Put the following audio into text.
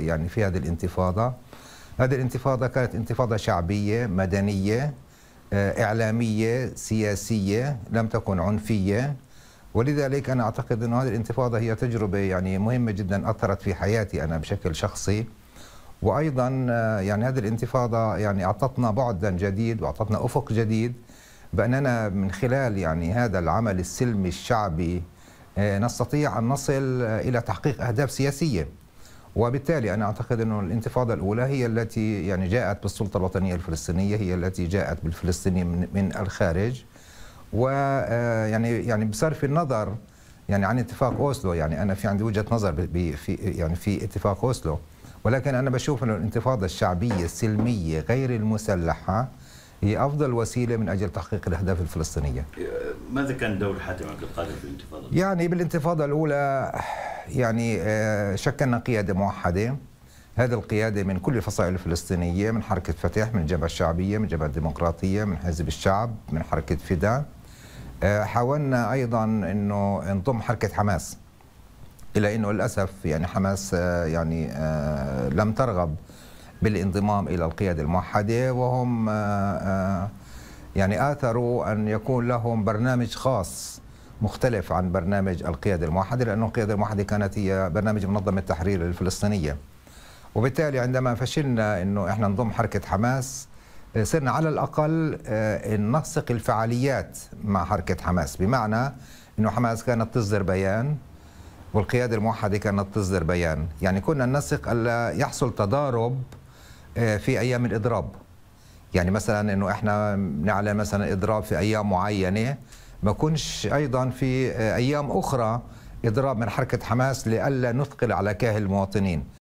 يعني في هذه الانتفاضة هذه الانتفاضة كانت انتفاضة شعبية مدنية آه، إعلامية سياسية لم تكن عنفية ولذلك أنا أعتقد أن هذه الانتفاضة هي تجربة يعني مهمة جدا أثرت في حياتي أنا بشكل شخصي وأيضا آه، يعني هذه الانتفاضة يعني أعطتنا بعدا جديد وأعطتنا أفق جديد بأننا من خلال يعني هذا العمل السلمي الشعبي آه، نستطيع أن نصل إلى تحقيق أهداف سياسية وبالتالي أنا أعتقد انه الانتفاضة الأولى هي التي يعني جاءت بالسلطة الوطنية الفلسطينية هي التي جاءت بالفلسطيني من, من الخارج و آه، يعني يعني بصرف النظر يعني عن اتفاق أوسلو يعني أنا في عندي وجهة نظر في يعني في اتفاق أوسلو ولكن أنا بشوف انه الانتفاضة الشعبية السلمية غير المسلحة هي أفضل وسيلة من أجل تحقيق الأهداف الفلسطينية ماذا كان دور حاتم عبد القادر في الانتفاضة؟ يعني بالانتفاضة الأولى يعني آه، شكلنا قيادة موحدة هذه القيادة من كل الفصائل الفلسطينية من حركة فتح من الجبهة الشعبية من الجبهة الديمقراطية من حزب الشعب من حركة فدا آه، حاولنا أيضا أنه نضم حركة حماس إلى أنه للأسف يعني حماس آه، يعني لم ترغب بالانضمام إلى القيادة الموحدة وهم يعني آثروا أن يكون لهم برنامج خاص مختلف عن برنامج القيادة الموحدة لأن القيادة الموحدة كانت هي برنامج منظمة التحرير الفلسطينية وبالتالي عندما فشلنا أنه إحنا نضم حركة حماس صرنا على الأقل آه، ننسق الفعاليات مع حركة حماس بمعنى أنه حماس كانت تصدر بيان والقيادة الموحدة كانت تصدر بيان يعني كنا ننسق ألا يحصل تضارب آه، في أيام الإضراب يعني مثلا أنه إحنا نعلن مثلا إضراب في أيام معينة ما يكونش ايضا في آه، ايام اخرى اضراب من حركه حماس لئلا نثقل على كاهل المواطنين